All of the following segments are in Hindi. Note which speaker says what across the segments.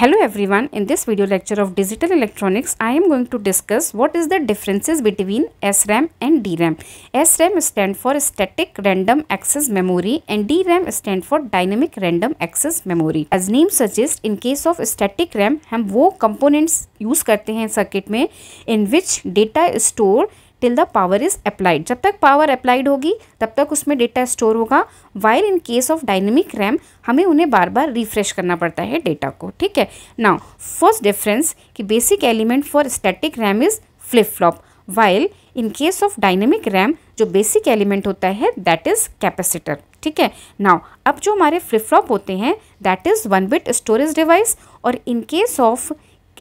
Speaker 1: Hello everyone, in this video lecture of Digital Electronics, I am going to discuss what is the differences between SRAM and DRAM. SRAM stand for Static Random Access Memory and DRAM stand for Dynamic Random Access Memory. As name suggests, in case of static RAM, हम वो components use करते हैं circuit में in which data stored till the power is applied जब तक पावर अप्लाइड होगी तब तक उसमें डेटा स्टोर होगा while in case of dynamic RAM हमें उन्हें बार बार रिफ्रेश करना पड़ता है डेटा को ठीक है नाउ फर्स्ट डिफरेंस कि basic element for static RAM is flip flop while in case of dynamic RAM जो बेसिक एलिमेंट होता है दैट इज़ कैपेसिटर ठीक है नाउ अब जो हमारे फ्लिप फ्लॉप होते हैं that is one bit storage device और in case of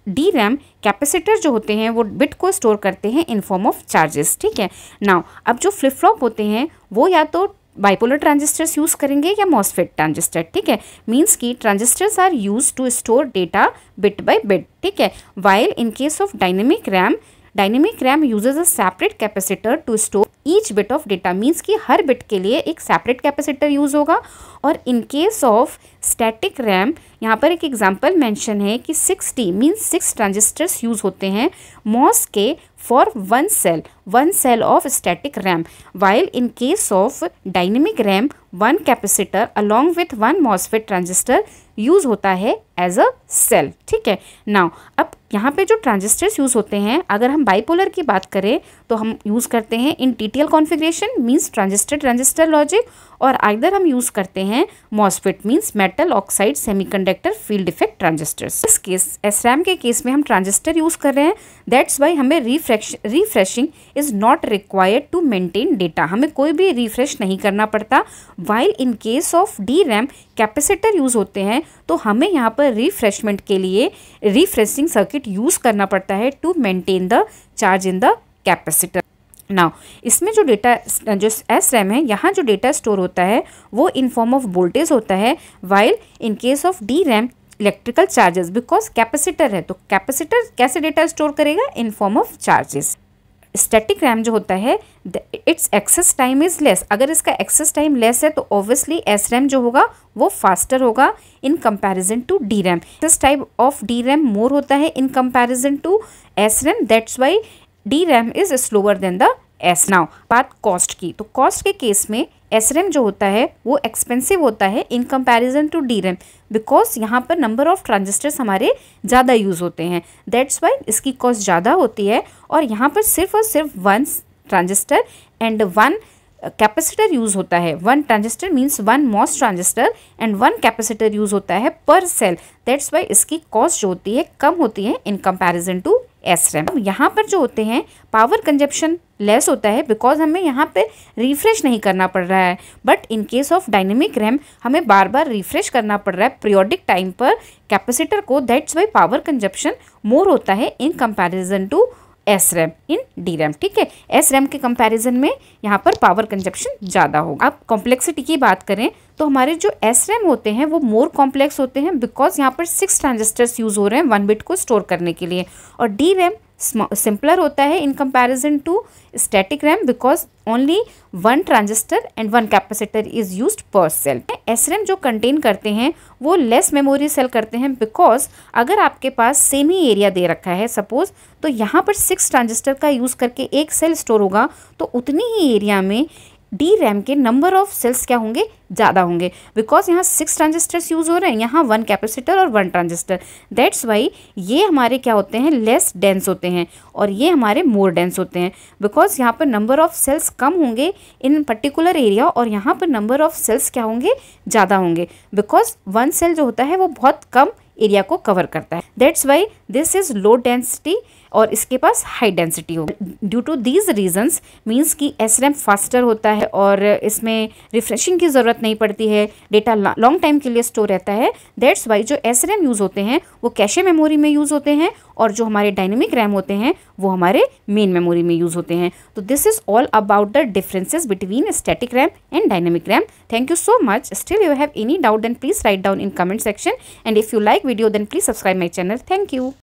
Speaker 1: D RAM capacitor जो होते हैं वो बिट को स्टोर करते हैं इन फॉर्म ऑफ चार्जेस ठीक है नाउ अब जो फ्लिप फ्लॉप होते हैं वो या तो बाइपोलर ट्रांजिस्टर्स यूज़ करेंगे या मॉसफेट ट्रांजिस्टर ठीक है मीन्स कि transistors are used to store data bit by bit ठीक है while in case of dynamic RAM dynamic RAM uses a separate capacitor to store each bit of data means कि हर बिट के लिए एक सेपरेट कैपेसिटर यूज़ होगा और in case of static RAM यहाँ पर एक एग्जांपल मेंशन है कि six T means six transistors use होते हैं मॉस के for one cell one cell of static RAM while in case of dynamic RAM one capacitor along with one MOSFET transistor use होता है एज अ सेल ठीक है नाउ अब यहाँ पे जो ट्रांजिस्टर्स यूज़ होते हैं अगर हम बाइपोलर की बात करें तो हम यूज़ करते हैं in T T L configuration means transistor transistor logic और आइदर हम यूज़ करते हैं MOSFET means metal oxide semiconductor field effect transistors इस केस एसरैम के केस में हम ट्रांजिस्टर यूज़ कर रहे हैं दैट्स वाई हमें refresh refreshing is not required to maintain data हमें कोई भी रिफ्रेश नहीं करना पड़ता while in case of D RAM capacitor use होते हैं तो हमें यहाँ पर रिफ्रेशमेंट के लिए रिफ्रेशिंग सर्किट यूज़ करना पड़ता है to maintain the charge in the capacitor now इसमें जो डेटा जो एस रैम है यहाँ जो डेटा स्टोर होता है वो इन फॉर्म ऑफ वोल्टेज होता है while in case of D RAM electrical charges because capacitor है तो कैपेसिटर कैसे डेटा स्टोर करेगा in form of charges static RAM जो होता है it's access time is less अगर इसका एक्सेस टाइम लेस है तो ऑब्वियसली एस रैम जो होगा वो फास्टर होगा in comparison to D RAM access type of D RAM more होता है in comparison to S RAM that's why D RAM is slower than the S now बात कॉस्ट की तो कॉस्ट के केस में एस रैम जो होता है वो एक्सपेंसिव होता है in comparison to D RAM because यहाँ पर नंबर ऑफ ट्रांजिस्टर्स हमारे ज़्यादा यूज़ होते हैं दैट्स वाई इसकी कॉस्ट ज़्यादा होती है और यहाँ पर सिर्फ और सिर्फ one transistor and one capacitor use होता है one transistor means one MOS transistor and one capacitor use होता है पर सेल दैट्स वाई इसकी कॉस्ट जो होती है कम होती है in comparison to S RAM यहाँ पर जो होते हैं पावर कंजप्शन लेस होता है बिकॉज हमें यहाँ पे रिफ्रेश नहीं करना पड़ रहा है but in case of dynamic RAM हमें बार बार रिफ्रेश करना पड़ रहा है पीरियोडिक टाइम पर कैपेसिटर को that's why power consumption more होता है in comparison to S RAM in D RAM ठीक है एस रैम के कंपैरिजन में यहाँ पर पावर कंजप्शन ज़्यादा होगा अब कॉम्प्लेक्सिटी की बात करें तो हमारे जो एस रैम होते हैं वो मोर कॉम्प्लेक्स होते हैं बिकॉज यहाँ पर सिक्स ट्रांजिस्टर्स यूज़ हो रहे हैं वन बिट को स्टोर करने के लिए और डी रैम सिंपलर होता है in comparison to static RAM because only one transistor and one capacitor is use per cell S RAM जो कंटेन करते हैं वो लेस मेमोरी सेल करते हैं बिकॉज अगर आपके पास सेम ही एरिया दे रखा है सपोज तो यहाँ पर सिक्स ट्रांजिस्टर का यूज़ करके एक सेल स्टोर होगा तो उतनी ही एरिया में डी रैम के नंबर ऑफ सेल्स क्या होंगे ज़्यादा होंगे बिकॉज यहाँ सिक्स ट्रांजिस्टर्स यूज़ हो रहे हैं यहाँ वन कैपेसिटर और वन ट्रांजिस्टर दैट्स वाई ये हमारे क्या होते हैं लेस डेंस होते हैं और ये हमारे मोर डेंस होते हैं बिकॉज यहाँ पर नंबर ऑफ सेल्स कम होंगे इन पर्टिकुलर एरिया और यहाँ पर नंबर ऑफ सेल्स क्या होंगे ज़्यादा होंगे बिकॉज वन सेल जो होता है वो बहुत कम एरिया को कवर करता है that's why this is low density और इसके पास हाई डेंसिटी हो due to these reasons means कि एस रैम फास्टर होता है और इसमें रिफ्रेशिंग की ज़रूरत नहीं पड़ती है डेटा लॉन्ग टाइम के लिए स्टोर रहता है दैट्स वाई जो एस रैम यूज़ होते हैं वो कैशे मेमोरी में यूज़ होते हैं और जो हमारे डायनेमिक रैम होते हैं वो हमारे मेन मेमोरी में यूज़ होते हैं तो this is all about the differences between static RAM and dynamic RAM thank you so much still you have any doubt then please write down in comment section and if you like video then please subscribe my channel thank you